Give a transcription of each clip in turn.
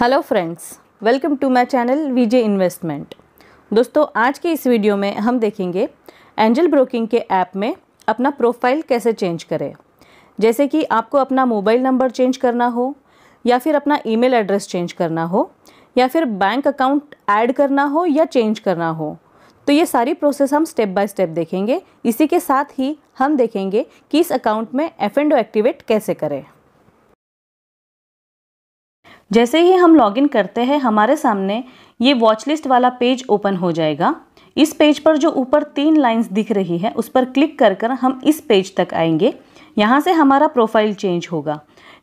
hello friends welcome to my channel VJ investment दोस्तों आज के इस वीडियो में हम देखेंगे एंजल ब्रोकिंग के ऐप में अपना प्रोफाइल कैसे चेंज करें जैसे कि आपको अपना मोबाइल नंबर चेंज करना हो या फिर अपना ईमेल एड्रेस चेंज करना हो या फिर बैंक अकाउंट ऐड करना हो या चेंज करना हो तो ये सारी प्रोसेस हम स्टेप बाय स्टेप देखेंगे इसी के साथ ही हम देखेंगे कि इस अकाउंट में एफ एंड एक्टिवेट कैसे करें जैसे ही हम लॉगिन करते हैं हमारे सामने ये वॉच लिस्ट वाला पेज ओपन हो जाएगा इस पेज पर जो ऊपर तीन लाइंस दिख रही है उस पर क्लिक कर कर हम इस पेज तक आएंगे यहाँ से हमारा प्रोफाइल चेंज होगा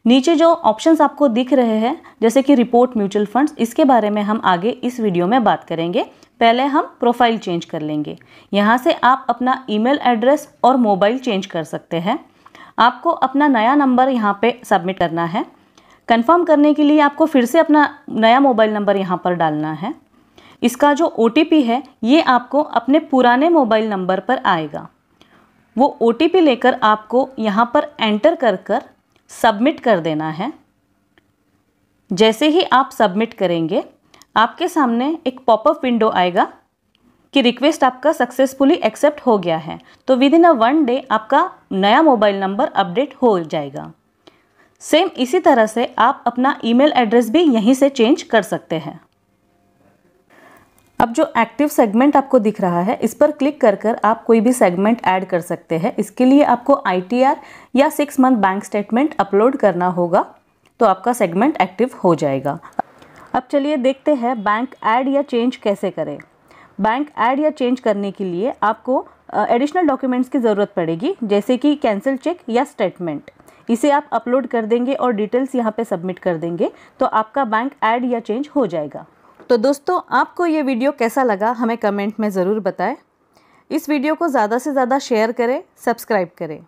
नीचे जो ऑप्शंस आपको दिख रहे हैं जैसे कि रिपोर्ट म्यूचुअल फंड्स इसके बारे में हम आगे इस वीडियो में बात करेंगे पहले हम प्रोफाइल चेंज कर लेंगे यहाँ से आप अपना ईमेल एड्रेस और मोबाइल चेंज कर सकते हैं आपको अपना नया नंबर यहाँ पे सबमिट करना है कंफर्म करने के लिए आपको फिर से अपना नया मोबाइल नंबर यहाँ पर डालना है इसका जो ओ है ये आपको अपने पुराने मोबाइल नंबर पर आएगा वो ओ लेकर आपको यहाँ पर एंटर कर कर सबमिट कर देना है जैसे ही आप सबमिट करेंगे आपके सामने एक पॉपअप विंडो आएगा कि रिक्वेस्ट आपका सक्सेसफुली एक्सेप्ट हो गया है तो within a one day आपका नया मोबाइल नंबर अपडेट हो जाएगा सेम इसी तरह से आप अपना ईमेल एड्रेस भी यहीं से चेंज कर सकते हैं अब जो एक्टिव सेगमेंट आपको दिख रहा है इस पर क्लिक कर कर आप कोई भी सेगमेंट ऐड कर सकते हैं इसके लिए आपको आई या six month bank statement upload करना होगा तो आपका सेगमेंट एक्टिव हो जाएगा अब चलिए देखते हैं बैंक ऐड या चेंज कैसे करें बैंक ऐड या चेंज करने के लिए आपको एडिशनल डॉक्यूमेंट्स की ज़रूरत पड़ेगी जैसे कि कैंसिल चेक या स्टेटमेंट इसे आप अपलोड कर देंगे और डिटेल्स यहाँ पे सबमिट कर देंगे तो आपका बैंक ऐड या चेंज हो जाएगा तो दोस्तों आपको ये वीडियो कैसा लगा हमें कमेंट में ज़रूर बताएं इस वीडियो को ज़्यादा से ज़्यादा शेयर करें सब्सक्राइब करें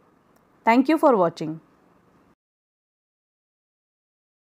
थैंक यू फॉर वॉचिंग